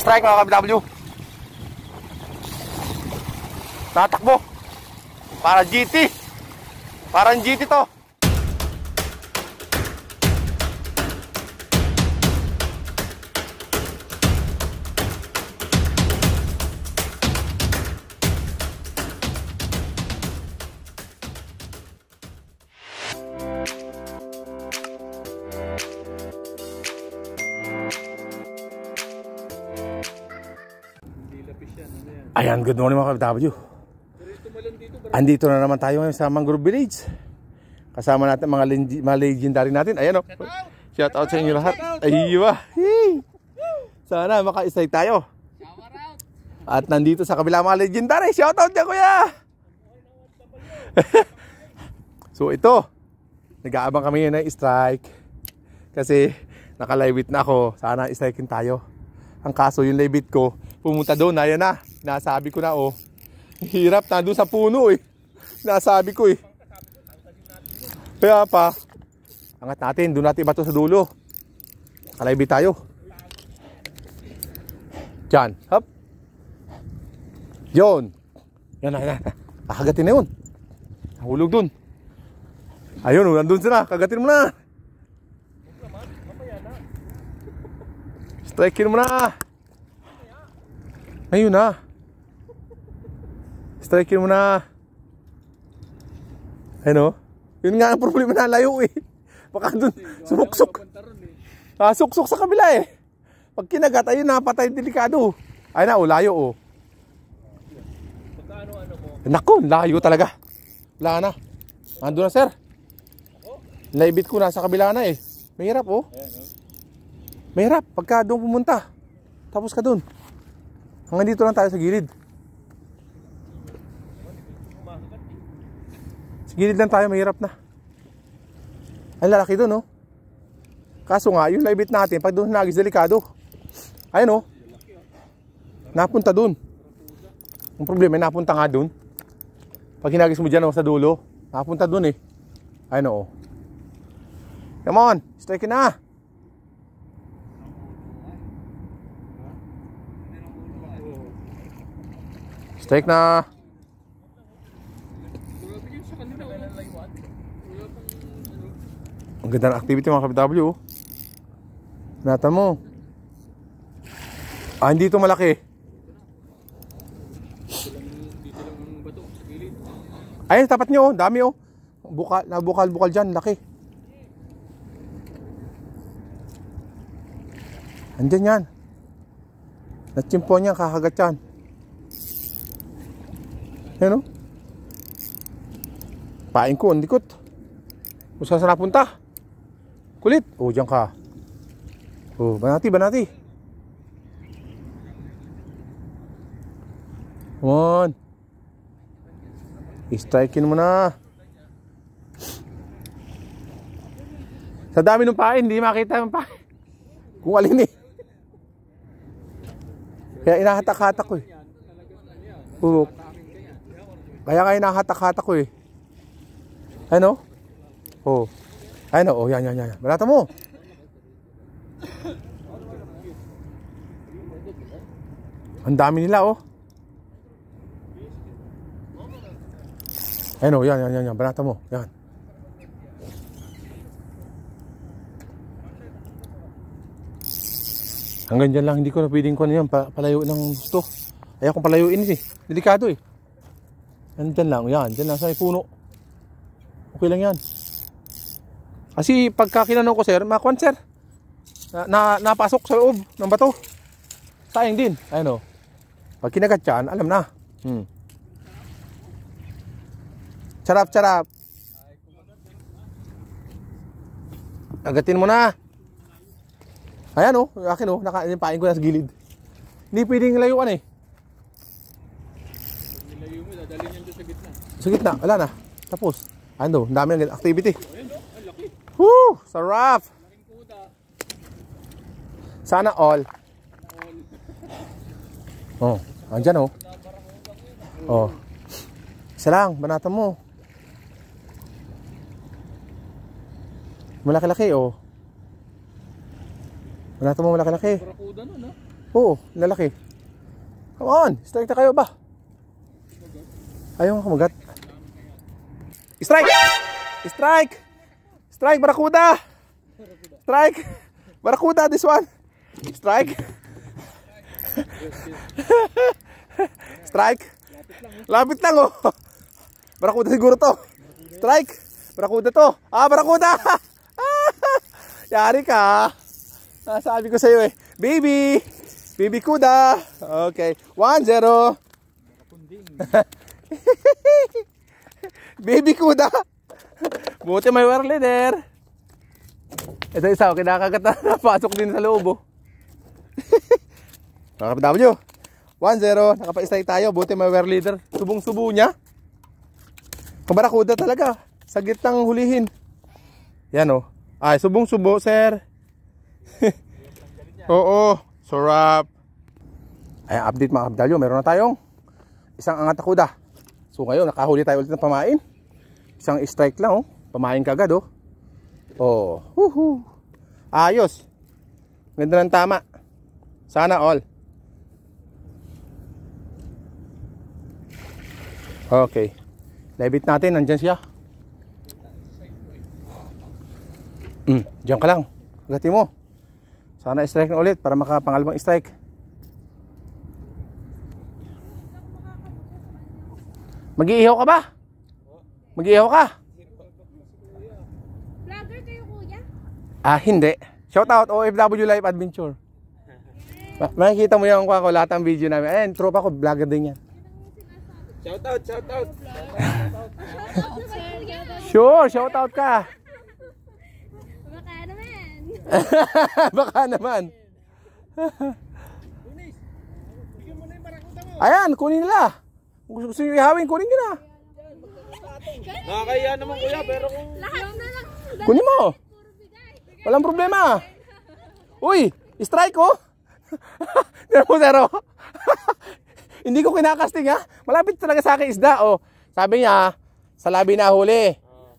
Strike mga ka-BW. Tatakbo. Para GT. Parang GT to. Ayan, good morning mga KBW. Andito na naman tayo ngayon sa Mangrove Village. Kasama natin mga, mga legendary natin. Ayan o. Oh. Shout out sa inyo lahat. Aywa. Ah. Sana maka makaisay tayo. At nandito sa kabila mga legendary. Shout out dyan kuya. so ito. Nag-aabang kami ng strike. Kasi nakalibit na ako. Sana strikein tayo. Ang kaso yung libit ko pumunta doon. Ayan na. Ah. Nasabi ko na oh. Hirap na doon sa puno eh. Nasabi ko eh. Kaya pa, angat natin. Doon natin ibato sa dulo. Kalaybi tayo. Diyan. Hop. Yun. Yan na, yan na. Kakagatin na yun. Nahulog doon. Ayun, oh, nandun sila. Kagatin mo na. Strikein mo na. Ayun na. Ah. Strike mo na. Ano? Oh. Yun nga ang problema na layo eh. Baka doon sumuksok. Ah, suksok sa kabila eh. Pag kinagat, ayun napatay delikado. Ay na, oh, layo oh. Pagkaano ano mo? Naku, layo talaga. Wala na. Ando na sir. Naibit ko na sa kabila na eh. Mahirap oh. Mahirap pagka doon pumunta. Tapos ka doon. Hanggang dito lang tayo sa gilid. Sa gilid lang tayo, mahirap na. Ang lalaki doon, no? Kaso nga, yung laibit natin, pag doon nagis, delikado. Ayun, no? Napunta doon. Ang problema, eh, napunta nga doon. Pag hinagis mo dyan, no, sa dulo, napunta doon, eh. Ayun, no? Oh. Come on, strike na. Strike na. Ang ganda ng activity mga ka-BW. Nata mo. Ah, hindi ito malaki. Ayun, tapat nyo, oh. Dami, oh. Bukal, nabukal-bukal dyan. Laki. Andyan yan. Natsimpo niya, kakagat yan. Yan, oh. Pain ko, andikot. Kung saan saan napunta? Kulit. Oh, diyan ka. Oh, banati, banati. Come on. Strikein mo na. Sa dami ng pain, hindi makita yung pain. Kung alin eh. Kaya inahatak-hatak ko eh. Oo. Oh. Kaya nga inahatak-hatak ko eh. Ano? Oh. Oh, oh. Ay, no. yan, yan, yan. Balata mo. Ang dami nila, oh. Ayun, oh. Yan, yan, yan, yan. Balata mo. Yan. Hanggang dyan lang. Hindi ko na pwedeng ko na yan. Pa palayo ng gusto. Ayaw kong palayuin eh. Delikado eh. Yan, dyan lang. Yan, dyan lang sa puno. Okay lang yan. Kasi pagka kinano ko sir, makuan sir. Na, na, napasok sa loob ng bato. Sayang din. Ayun o. Oh. Pag kinagat yan, alam na. Hmm. Charap, charap. Agatin mo na. Ayan o, oh, akin o, oh, nakapain ko na sa gilid. Hindi pwedeng layuan eh. Pag nilayo mo, dadalhin yan doon sa gitna. Sa gitna, wala na. Tapos. Ano, ang dami ng activity. Woo! Sarap! Sana all. Oh, andyan oh. Oh. Isa lang, banata mo. Malaki-laki oh. Banata mo malaki-laki. Barakuda ah. Oo, lalaki. Come on, strike na kayo ba? Ayaw nga kumagat. Strike! Strike! Strike, Barracuda! Strike! Barracuda, this one! Strike! Strike! Lapit lang oh! Barracuda siguro to! Strike! Barracuda to! Ah, Barracuda! Yari ka! Ah. Sabi ko sa iyo eh. Baby! Baby kuda! Okay. 1-0. Baby kuda! Buti may wire leader. Ito isa, oh, kinakagat na pasok din sa loob. Oh. Nakapadaw 1-0, nakapaistay tayo. Buti may wire leader. Subong-subo niya. Kabarakuda talaga. Sa gitnang hulihin. Yan oh. Ay, subong-subo, sir. Oo, sarap. Ayan, update mga kabdalyo. Meron na tayong isang angat kuda. So ngayon, nakahuli tayo ulit ng pamain. Isang strike lang oh. Pamahin ka agad oh. Oh. Woohoo. Ayos. Ganda ng tama. Sana all. Okay. Lebit natin. Nandyan siya. Mm, diyan ka lang. Agati mo. Sana strike na ulit para makapangalawang strike. Mag-iihaw ka ba? Mag-iihaw ka. Vlogger kayo kuya? Ah, hindi. Shoutout OFW Life Adventure. Makikita mo yung kwa lahat ng video namin. Ayan, tropa ko, vlogger din yan. Shoutout, shoutout. sure, shoutout ka. Baka naman. Baka naman. Ayan, kunin nila. Gusto nyo ihawin, kunin nyo na. Nakakaya naman kuya, pero kung... Lahat Kunin mo. Walang problema. Uy, strike ko. Zero zero. Hindi ko kinakasting ha. Malapit talaga sa akin isda. Oh. Sabi niya, sa labi na huli.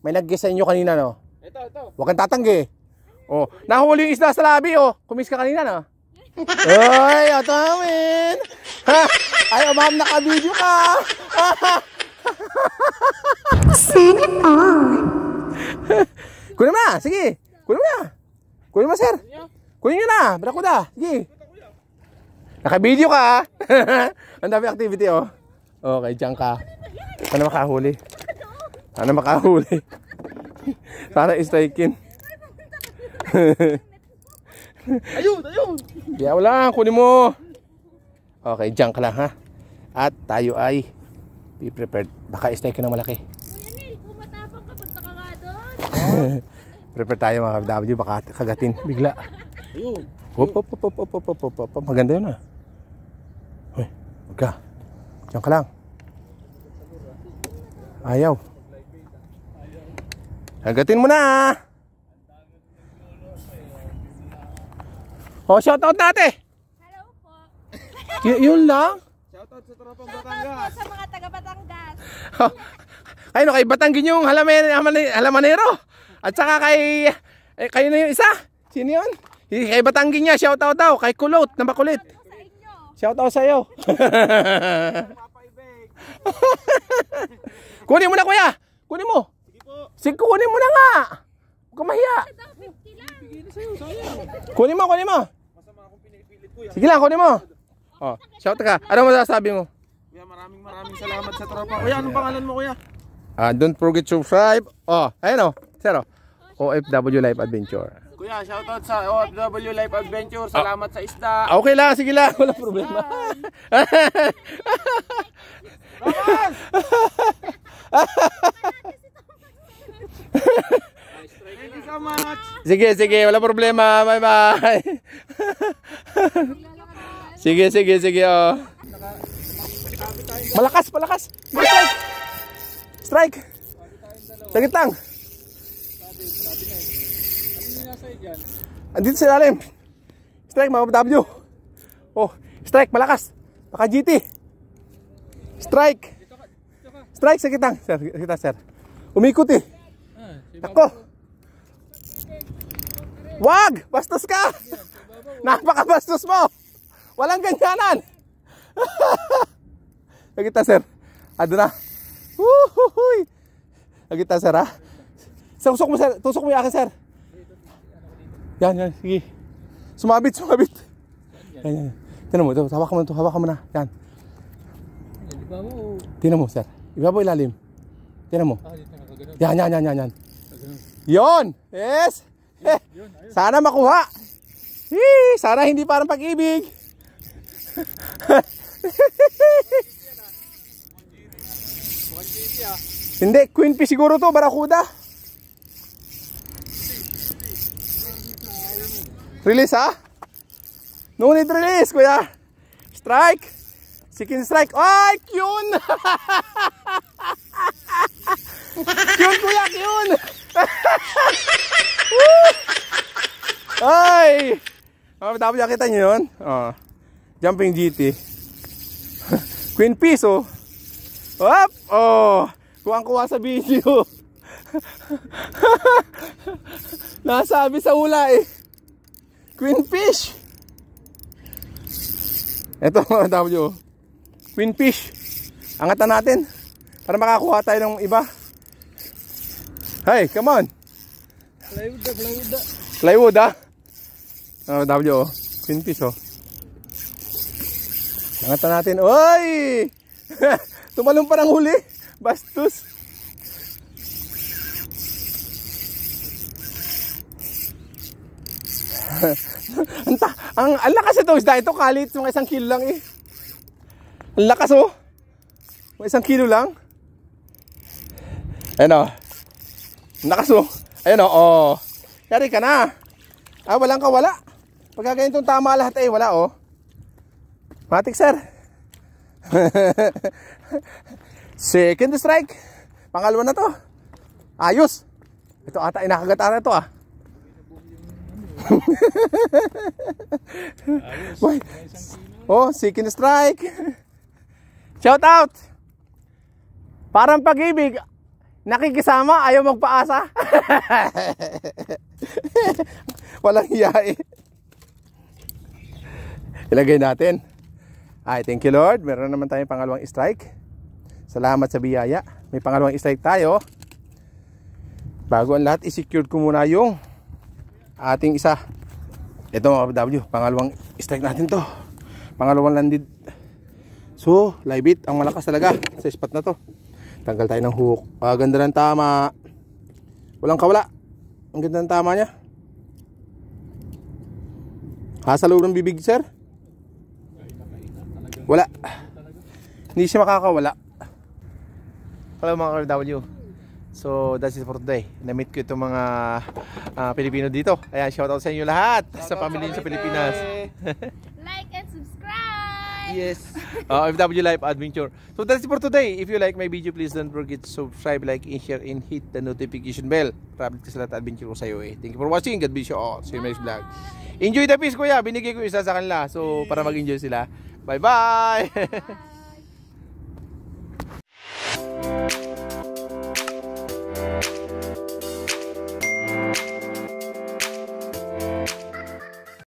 May nag-guess sa inyo kanina no. Ito, ito. Huwag kang tatanggi. Oh, nahuli yung isda sa labi oh. Kumis ka kanina no. Oy, atamin. Ha? Ay, na naka-video ka. Send it all. Kunin mo na, sige. Kunin mo na. Kunin mo, sir. Kunin nyo na. Bala ko Sige. Naka-video ka, ha? Ah. Ang dami activity, oh. Okay, dyan ka. Sana makahuli. Sana makahuli. Sana istrikin. ayun, ayun. Biyaw lang, kunin mo. Okay, dyan ka lang, ha? At tayo ay Be prepared. Baka strike na malaki. Kuya Neil, kumatapang ka. Punta Prepare tayo mga FW. Baka kagatin. Bigla. Ayun. Hop, hop, hop, hop, hop, hop, hop, hop. Maganda yun ah. Uy, huwag ka. Diyan ka lang. Ayaw. kagatin mo na! Ah. Oh, shout out natin! Hello po! yun lang? sa tropang Batangas. Shout sa mga taga Batangas. Kayo no, kay Batanggin yung halaman, halamanero. At saka kay, eh, kayo na yung isa. Sino yun? Kay Batanggin niya, shout out daw. Kay Kulot na makulit. Shout out sa iyo. kunin mo na kuya. Kunin mo. Sige po. Sige, kunin mo na nga. Huwag kang mahiya. Kunin mo, kunin mo. Masama akong pinipilit kuya. Sige lang, kunin mo. Oh, shout ka. Ano masasabi mo? Kuya, maraming maraming salamat sa tropa. Kuya, anong pangalan mo, kuya? Ah, don't forget to subscribe. Oh, ayun oh. Sir, OFW oh. Life Adventure. Kuya, shout out sa OFW Life Adventure. Ah. Salamat sa isda. Okay lang, sige lang. Wala problema. Thomas! Thank you so much. Sige, sige. Wala problema. Bye-bye. Sige, sige, sige. Oh. Malakas, malakas. Strike. Strike. Sagit lang. Andito sa ilalim. Strike, mga W. Oh, strike, malakas. Baka GT. Strike. Strike, sa kitang. Sir, sagit sir. Umikot eh. Ako. Wag! Bastos ka! Napakabastos mo! Walang ganyanan. Nakita sir. Adra. Woohoo! Nakita sir ha. Sir, tusok mo sir. Tusok mo yung akin sir. Yan, yan. Sige. Sumabit, sumabit. Yan, yan. Tinan mo. Hawak mo na ito. Hawak mo na. Yan. Tinan mo sir. Iba mo ilalim. Tinan mo. Yan, yan, yan, yan. yan. Yon! Yes! Eh, sana makuha! Hi, sana hindi parang pag-ibig! Hindi, queen pea siguro to, barakuda. Release ha? No need release, kuya. Strike. Second strike. Ay, cute! cute, kuya, cute! Ay! Dapat nakita nyo yun? Oo. Oh. Ah. Jumping GT. Queen Piso. Oh. Up! Oh! Kuwang-kuwa sa video. Nasabi sa hula eh. Queen Fish. Ito mga W. Queen Fish. Angatan natin. Para makakuha tayo ng iba. Hey, come on. Plywood, plywood. Plywood ah. ah oh, W. Queen Fish oh. Angatan natin. Oy! Tumalong parang huli. Bastos. ang, ang, ang lakas ito isda ito kalit mga isang kilo lang eh ang lakas oh mga isang kilo lang ayun oh ang lakas oh ayun oh, oh. yari ka na ah walang kawala Pagkaganyan pagkagayon tama lahat eh wala oh Matik sir. Second strike. Pangalawa na to. Ayos. Ito ata inakagatan na to ah. Boy. oh, second strike. Shout out. Parang pag-ibig, nakikisama, ayaw magpaasa. Walang hiya eh. Ilagay natin. Ay, thank you Lord. Meron naman tayong pangalawang strike. Salamat sa biyaya. May pangalawang strike tayo. Bago ang lahat, i-secured ko muna yung ating isa. Ito mga W, pangalawang strike natin to. Pangalawang landed. So, live it. Ang malakas talaga sa spot na to. Tanggal tayo ng hook. Ah, ganda ng tama. Walang kawala. Ang ganda ng tama niya. Ha, sa loob ng bibig, sir. Wala. Hindi siya makakawala. Hello mga KW. So that's it for today. Na-meet ko itong mga uh, Pilipino dito. Ayan, shout out sa inyo lahat. Shout sa pamilya sa Pilipinas. like and subscribe! Yes. Uh, ah, FW Life Adventure. So that's it for today. If you like my video, please don't forget to subscribe, like, and share, and hit the notification bell. Para update ka sa lahat adventure ko sa iyo eh. Thank you for watching. God bless you all. See you next vlog. Enjoy the peace, kuya. Binigay ko isa sa kanila. So, para mag-enjoy sila. Bye-bye.